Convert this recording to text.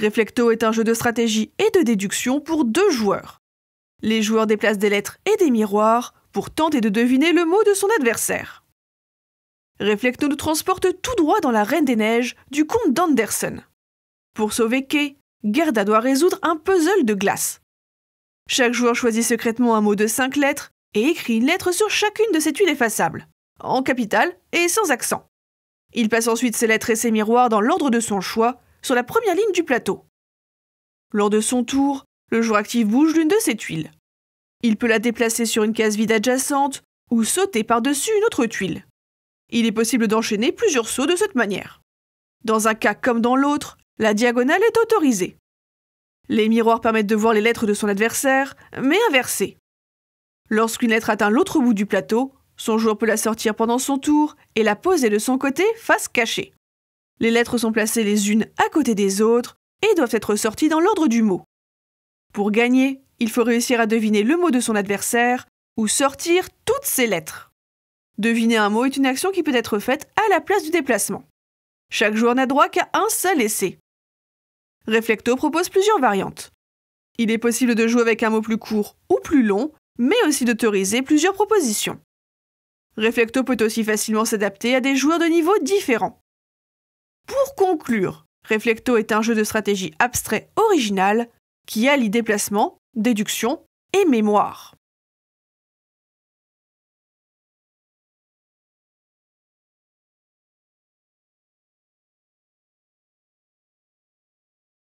Reflecto est un jeu de stratégie et de déduction pour deux joueurs. Les joueurs déplacent des lettres et des miroirs pour tenter de deviner le mot de son adversaire. Reflecto nous transporte tout droit dans la Reine des Neiges du comte d'Anderson. Pour sauver Kay, Gerda doit résoudre un puzzle de glace. Chaque joueur choisit secrètement un mot de cinq lettres et écrit une lettre sur chacune de ses tuiles effaçables, en capital et sans accent. Il passe ensuite ses lettres et ses miroirs dans l'ordre de son choix sur la première ligne du plateau. Lors de son tour, le joueur actif bouge l'une de ses tuiles. Il peut la déplacer sur une case vide adjacente ou sauter par-dessus une autre tuile. Il est possible d'enchaîner plusieurs sauts de cette manière. Dans un cas comme dans l'autre, la diagonale est autorisée. Les miroirs permettent de voir les lettres de son adversaire, mais inversées. Lorsqu'une lettre atteint l'autre bout du plateau, son joueur peut la sortir pendant son tour et la poser de son côté face cachée. Les lettres sont placées les unes à côté des autres et doivent être sorties dans l'ordre du mot. Pour gagner, il faut réussir à deviner le mot de son adversaire ou sortir toutes ses lettres. Deviner un mot est une action qui peut être faite à la place du déplacement. Chaque joueur n'a droit qu'à un seul essai. Reflecto propose plusieurs variantes. Il est possible de jouer avec un mot plus court ou plus long, mais aussi d'autoriser plusieurs propositions. Reflecto peut aussi facilement s'adapter à des joueurs de niveaux différents. Pour conclure, Reflecto est un jeu de stratégie abstrait original qui allie déplacement, déduction et mémoire.